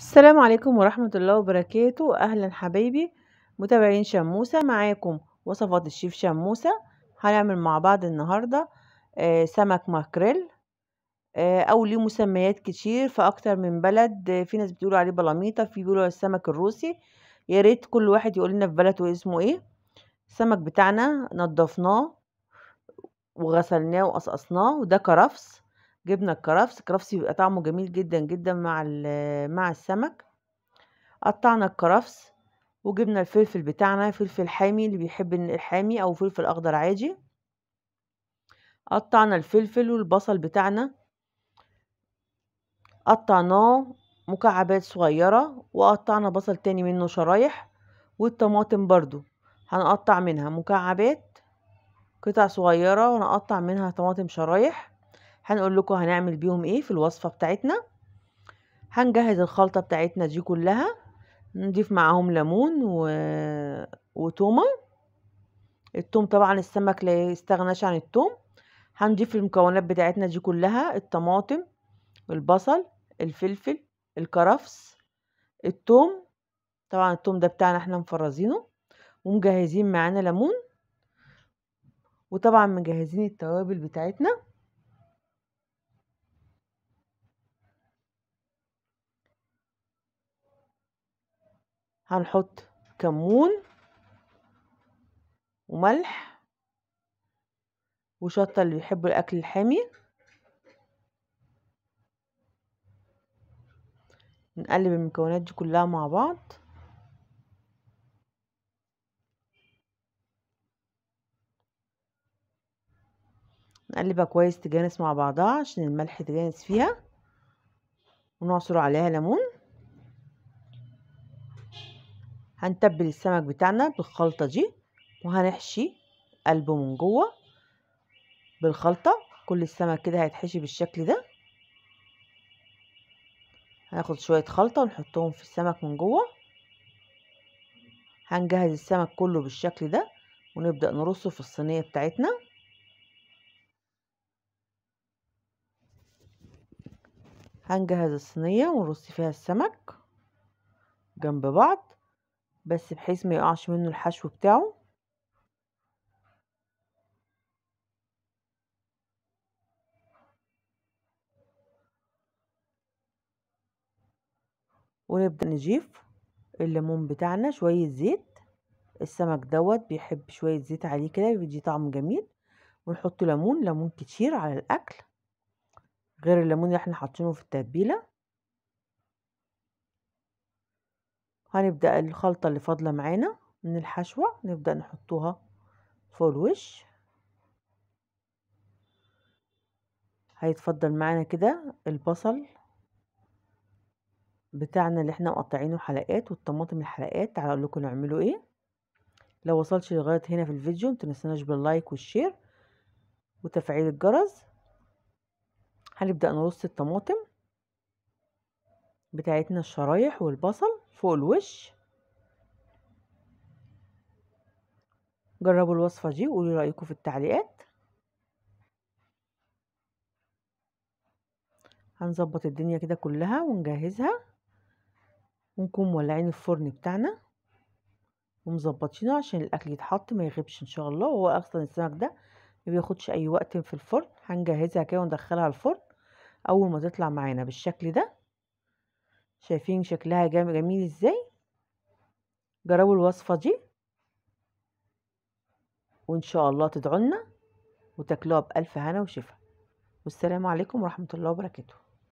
السلام عليكم ورحمة الله وبركاته أهلا حبيبي متابعين شموسة معاكم وصفات الشيف شموسة هنعمل مع بعض النهاردة آه سمك ماكريل آه أو ليه مسميات كتير في أكتر من بلد آه في ناس بتقولوا عليه بلاميطة في بيقولوا السمك الروسي يا ريت كل واحد يقول لنا في بلده اسمه ايه السمك بتاعنا نضفناه وغسلناه وقصقصناه وده كرفس جبنا الكرفس الكرفس بيبقى طعمه جميل جدا جدا مع مع السمك قطعنا الكرفس وجبنا الفلفل بتاعنا فلفل حامي اللي بيحب الحامي او فلفل اخضر عادي قطعنا الفلفل والبصل بتاعنا قطعناه مكعبات صغيرة وقطعنا بصل تاني منه شرايح والطماطم برضو هنقطع منها مكعبات قطع صغيرة ونقطع منها طماطم شرايح هنقول لكم هنعمل بيهم ايه في الوصفة بتاعتنا هنجهز الخلطة بتاعتنا دي كلها نضيف معاهم ليمون و... وتومة التوم طبعا السمك لا يستغناش عن التوم هنضيف المكونات بتاعتنا دي كلها الطماطم البصل الفلفل الكرفس التوم طبعا التوم ده بتاعنا احنا مفرزينه ومجهزين معانا ليمون وطبعا مجهزين التوابل بتاعتنا هنحط كمون وملح وشطة اللي بيحبوا الأكل الحامي نقلب المكونات دي كلها مع بعض نقلبها كويس تجانس مع بعضها عشان الملح يتجانس فيها ونعصر عليها ليمون هنتبل السمك بتاعنا بالخلطة دي وهنحشي قلبه من جوه بالخلطة كل السمك كده هيتحشي بالشكل ده هناخد شوية خلطة ونحطهم في السمك من جوه هنجهز السمك كله بالشكل ده ونبدأ نرصه في الصينية بتاعتنا هنجهز الصينية ونرص فيها السمك جنب بعض بس بحيث ما يقعش منه الحشو بتاعه ونبدأ نجيف الليمون بتاعنا شوية زيت السمك دوت بيحب شوية زيت عليه كده بيدي طعم جميل ونحط ليمون ليمون كتير على الأكل غير الليمون اللي احنا حاطينه في التتبيله هنبدأ الخلطة اللي فاضلة معانا من الحشوة نبدأ نحطوها فوق الوش هيتفضل معانا كده البصل بتاعنا اللي احنا مقطعينه حلقات والطماطم الحلقات تعالوا اقول لكم نعمله ايه لو وصلش لغايه هنا في الفيديو متنسناش باللايك والشير وتفعيل الجرس هنبدا نرص الطماطم بتاعتنا الشرايح والبصل فوق الوش جربوا الوصفة دي وقولوا رأيكم في التعليقات هنظبط الدنيا كده كلها ونجهزها ونكون مولعين الفرن بتاعنا ومظبطينه عشان الاكل يتحط ما يغيبش ان شاء الله وهو اصلا السمك ده ما بياخدش اي وقت في الفرن هنجهزها كده وندخلها الفرن اول ما تطلع معانا بالشكل ده شايفين شكلها جميل ازاي جربوا الوصفة دي وان شاء الله تدعونا وتاكلوها بألف هنا وشفا والسلام عليكم ورحمة الله وبركاته